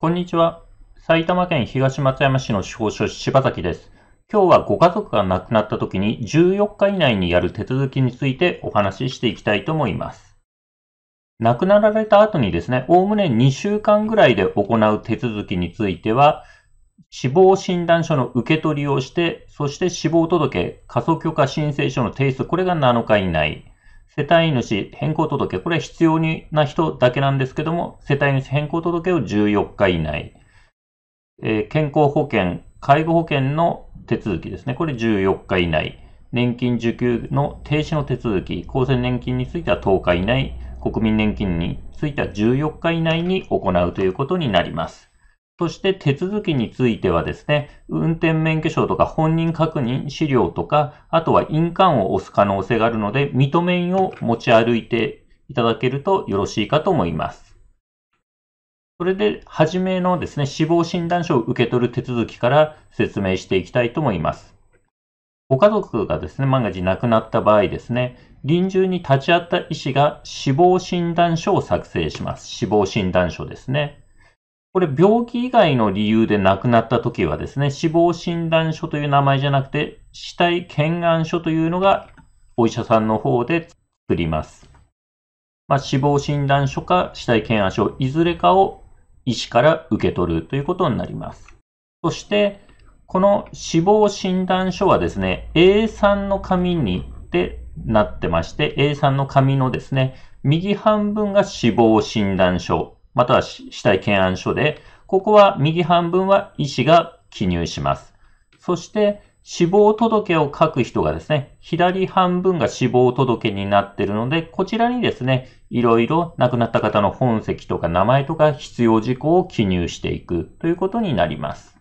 こんにちは。埼玉県東松山市の司法書士柴崎です。今日はご家族が亡くなった時に14日以内にやる手続きについてお話ししていきたいと思います。亡くなられた後にですね、おおむね2週間ぐらいで行う手続きについては、死亡診断書の受け取りをして、そして死亡届、過疎許可申請書の提出、これが7日以内。世帯主変更届、これは必要な人だけなんですけども、世帯主変更届を14日以内、えー、健康保険、介護保険の手続きですね、これ14日以内、年金受給の停止の手続き、厚生年金については10日以内、国民年金については14日以内に行うということになります。そして手続きについてはですね、運転免許証とか本人確認資料とか、あとは印鑑を押す可能性があるので、認印を持ち歩いていただけるとよろしいかと思います。それで、はじめのですね、死亡診断書を受け取る手続きから説明していきたいと思います。ご家族がですね、万が一亡くなった場合ですね、臨終に立ち会った医師が死亡診断書を作成します。死亡診断書ですね。これ病気以外の理由で亡くなった時はですね、死亡診断書という名前じゃなくて、死体検案書というのがお医者さんの方で作ります。まあ、死亡診断書か死体検案書、いずれかを医師から受け取るということになります。そして、この死亡診断書はですね、A3 の紙にってなってまして、A3 の紙のですね、右半分が死亡診断書、または死体検案書で、ここは右半分は医師が記入します。そして、死亡届を書く人がですね、左半分が死亡届になっているので、こちらにですね、いろいろ亡くなった方の本籍とか名前とか必要事項を記入していくということになります。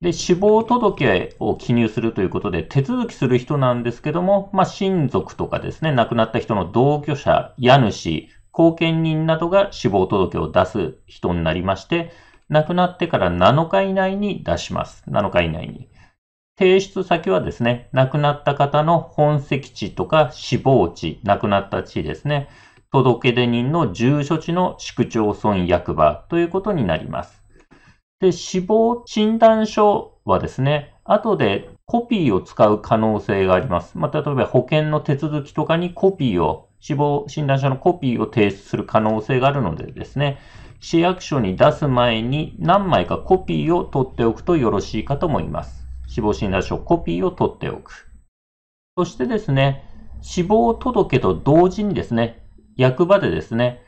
で、死亡届を記入するということで、手続きする人なんですけども、まあ、親族とかですね、亡くなった人の同居者、家主、後見人などが死亡届を出す人になりまして、亡くなってから7日以内に出します。7日以内に。提出先はですね、亡くなった方の本籍地とか死亡地、亡くなった地ですね、届出人の住所地の市区町村役場ということになります。で、死亡診断書はですね、後でコピーを使う可能性があります。まあ、例えば保険の手続きとかにコピーを死亡診断書のコピーを提出する可能性があるのでですね、市役所に出す前に何枚かコピーを取っておくとよろしいかと思います。死亡診断書コピーを取っておく。そしてですね、死亡届と同時にですね、役場でですね、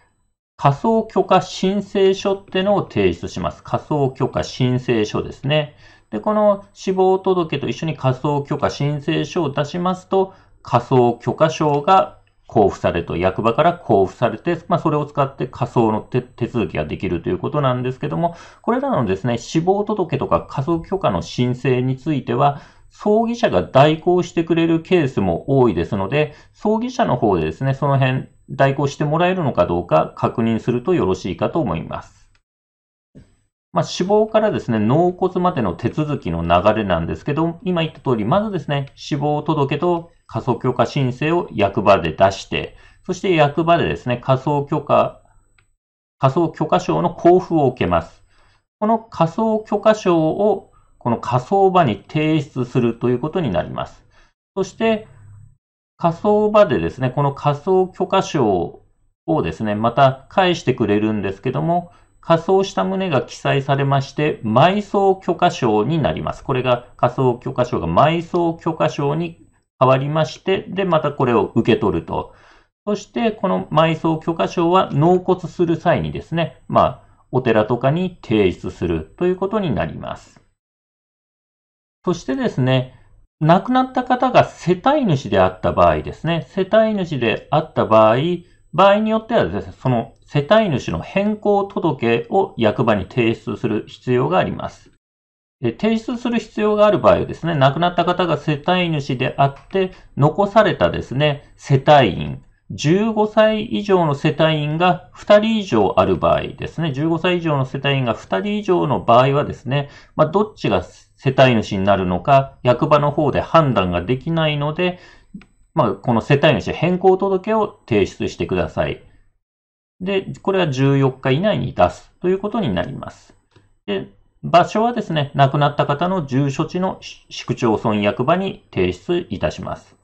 仮想許可申請書ってのを提出します。仮想許可申請書ですね。で、この死亡届と一緒に仮想許可申請書を出しますと、仮想許可証が交付されと、役場から交付されて、まあ、それを使って仮想の手続きができるということなんですけども、これらのですね、死亡届とか仮想許可の申請については、葬儀者が代行してくれるケースも多いですので、葬儀者の方でですね、その辺、代行してもらえるのかどうか確認するとよろしいかと思います。まあ、死亡からですね、納骨までの手続きの流れなんですけど、今言った通り、まずですね、死亡届と仮想許可申請を役場で出して、そして役場でですね、仮想許可、仮想許可証の交付を受けます。この仮想許可証をこの仮想場に提出するということになります。そして、仮想場でですね、この仮想許可証をですね、また返してくれるんですけども、仮想した旨が記載されまして、埋葬許可証になります。これが仮想許可証が埋葬許可証に変わりまして、で、またこれを受け取ると。そして、この埋葬許可証は納骨する際にですね、まあ、お寺とかに提出するということになります。そしてですね、亡くなった方が世帯主であった場合ですね、世帯主であった場合、場合によってはですね、その世帯主の変更届を役場に提出する必要があります。提出する必要がある場合はですね、亡くなった方が世帯主であって、残されたですね、世帯員、15歳以上の世帯員が2人以上ある場合ですね、15歳以上の世帯員が2人以上の場合はですね、まあ、どっちが世帯主になるのか、役場の方で判断ができないので、まあ、この世帯主変更届を提出してください。で、これは14日以内に出すということになります。で場所はですね、亡くなった方の住所地の市区町村役場に提出いたします。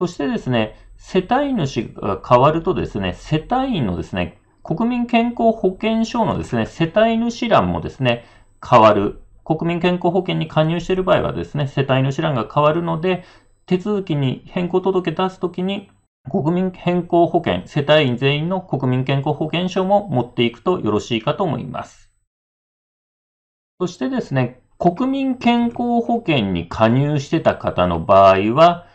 そしてですね、世帯主が変わるとですね、世帯のですね、国民健康保険証のですね、世帯主欄もですね、変わる。国民健康保険に加入している場合はですね、世帯主欄が変わるので、手続きに変更届出すときに、国民健康保険、世帯員全員の国民健康保険証も持っていくとよろしいかと思います。そしてですね、国民健康保険に加入してた方の場合は、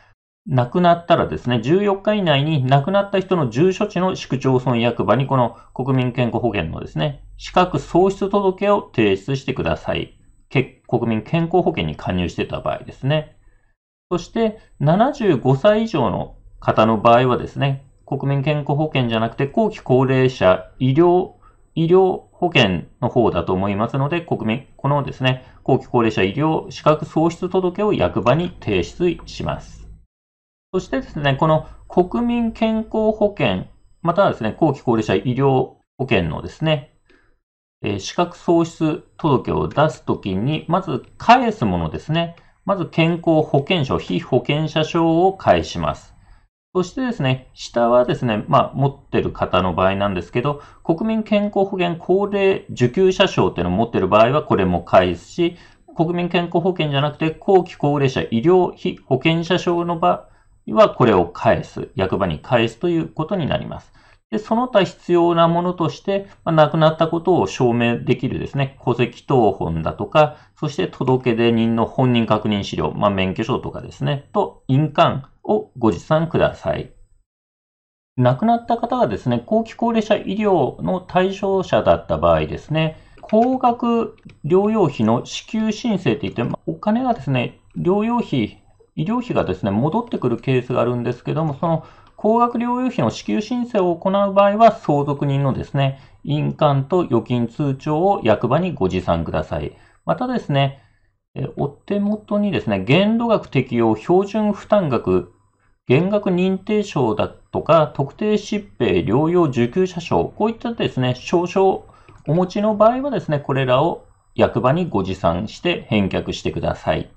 亡くなったらですね、14日以内に亡くなった人の住所地の市区町村役場にこの国民健康保険のですね、資格喪失届を提出してください。国民健康保険に加入してた場合ですね。そして、75歳以上の方の場合はですね、国民健康保険じゃなくて後期高齢者医療医療保険の方だと思いますので、国民、このですね、後期高齢者医療資格喪失届を役場に提出します。そしてですね、この国民健康保険、またはですね、後期高齢者医療保険のですね、え資格喪失届を出すときに、まず返すものですね。まず健康保険証、非保険者証を返します。そしてですね、下はですね、まあ、持ってる方の場合なんですけど、国民健康保険高齢受給者証っていうのを持ってる場合はこれも返すし、国民健康保険じゃなくて、後期高齢者医療費保険者証の場合はこれを返す、役場に返すということになります。で、その他必要なものとして、まあ、亡くなったことを証明できるですね、戸籍謄本だとか、そして届け出人の本人確認資料、まあ、免許証とかですね、と印鑑、をご持参ください。亡くなった方がですね、後期高齢者医療の対象者だった場合ですね、高額療養費の支給申請っていって、お金がですね、療養費、医療費がですね、戻ってくるケースがあるんですけども、その高額療養費の支給申請を行う場合は、相続人のですね、印鑑と預金通帳を役場にご持参ください。またですね、お手元にですね、限度額適用標準負担額、減額認定証だとか、特定疾病療養受給者証、こういったですね、証書をお持ちの場合はですね、これらを役場にご持参して返却してください。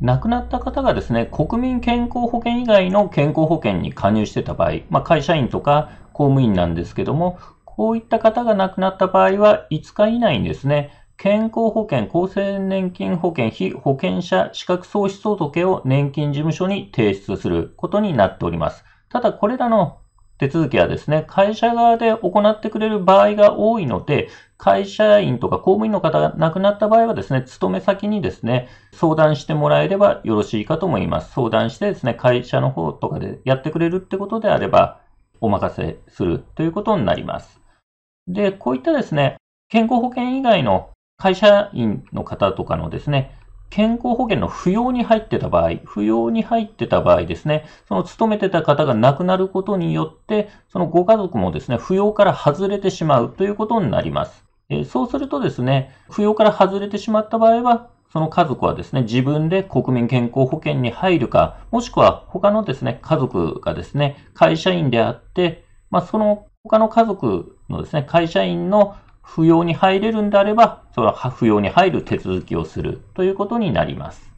亡くなった方がですね、国民健康保険以外の健康保険に加入してた場合、まあ、会社員とか公務員なんですけども、こういった方が亡くなった場合は5日以内にですね、健康保険、厚生年金保険、非保険者資格喪失届を年金事務所に提出することになっております。ただ、これらの手続きはですね、会社側で行ってくれる場合が多いので、会社員とか公務員の方が亡くなった場合はですね、勤め先にですね、相談してもらえればよろしいかと思います。相談してですね、会社の方とかでやってくれるってことであれば、お任せするということになります。で、こういったですね、健康保険以外の会社員の方とかのですね、健康保険の扶養に入ってた場合、扶養に入ってた場合ですね、その勤めてた方が亡くなることによって、そのご家族もですね、扶養から外れてしまうということになります。えそうするとですね、扶養から外れてしまった場合は、その家族はですね、自分で国民健康保険に入るか、もしくは他のですね、家族がですね、会社員であって、まあ、その他の家族のですね、会社員の扶養に入れるんであれば、それは不要に入る手続きをするということになります。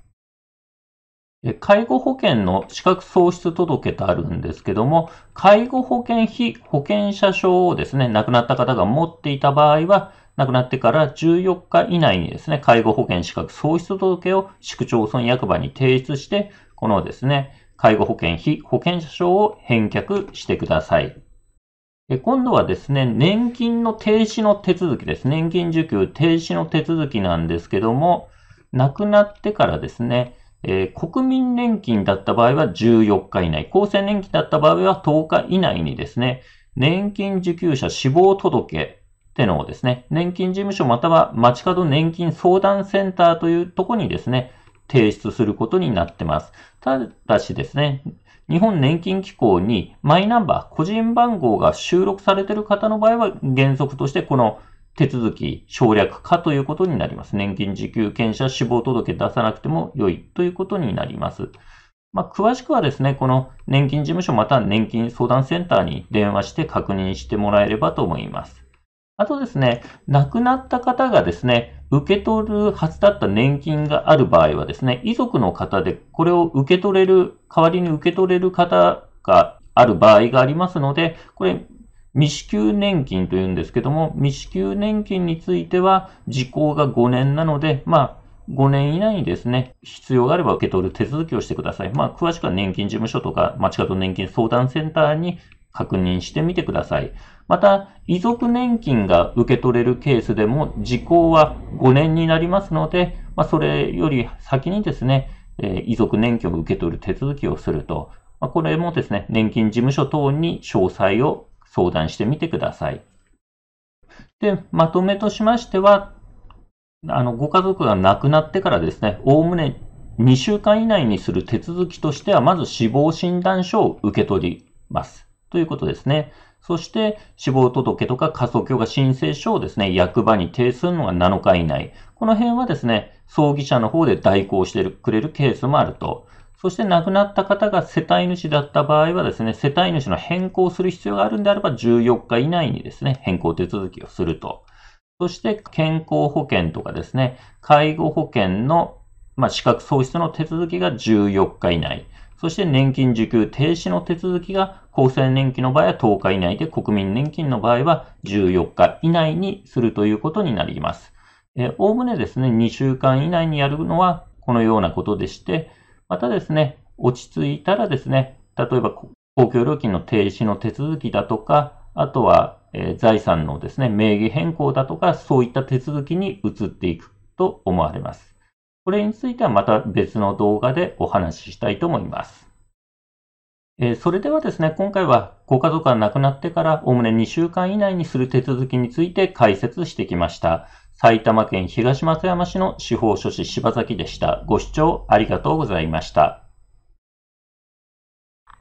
介護保険の資格喪失届とあるんですけども、介護保険費保険者証をですね、亡くなった方が持っていた場合は、亡くなってから14日以内にですね、介護保険資格喪失届を市区町村役場に提出して、このですね、介護保険費保険者証を返却してください。今度はですね、年金の停止の手続きです。年金受給停止の手続きなんですけども、亡くなってからですね、えー、国民年金だった場合は14日以内、厚生年金だった場合は10日以内にですね、年金受給者死亡届ってのをですね、年金事務所または街角年金相談センターというところにですね、提出することになってます。ただしですね、日本年金機構にマイナンバー、個人番号が収録されている方の場合は原則としてこの手続き省略化ということになります。年金受給権者死亡届出さなくても良いということになります。まあ、詳しくはですね、この年金事務所または年金相談センターに電話して確認してもらえればと思います。あとですね、亡くなった方がですね、受け取るはずだった年金がある場合はですね、遺族の方でこれを受け取れる、代わりに受け取れる方がある場合がありますので、これ、未支給年金というんですけども、未支給年金については、時効が5年なので、まあ、5年以内にですね、必要があれば受け取る手続きをしてください。まあ、詳しくは年金事務所とか、町角年金相談センターに確認してみてください。また、遺族年金が受け取れるケースでも、時効は5年になりますので、まあ、それより先にですね、えー、遺族年金を受け取る手続きをすると、まあ、これもですね、年金事務所等に詳細を相談してみてください。で、まとめとしましては、あの、ご家族が亡くなってからですね、おおむね2週間以内にする手続きとしては、まず死亡診断書を受け取ります。ということですね。そして、死亡届とか過疎許が申請書をですね、役場に提出するのが7日以内。この辺はですね、葬儀者の方で代行してくれるケースもあると。そして亡くなった方が世帯主だった場合はですね、世帯主の変更する必要があるんであれば14日以内にですね、変更手続きをすると。そして健康保険とかですね、介護保険の、まあ、資格喪失の手続きが14日以内。そして年金受給停止の手続きが厚生年金の場合は10日以内で、国民年金の場合は14日以内にするということになります。おおむねですね、2週間以内にやるのはこのようなことでして、またですね、落ち着いたらですね、例えば公共料金の停止の手続きだとか、あとは、え財産のですね、名義変更だとか、そういった手続きに移っていくと思われます。これについてはまた別の動画でお話ししたいと思います。えそれではですね、今回はご家族が亡くなってからおおむね2週間以内にする手続きについて解説してきました。埼玉県東松山市の司法書士柴崎でした。ご視聴ありがとうございました。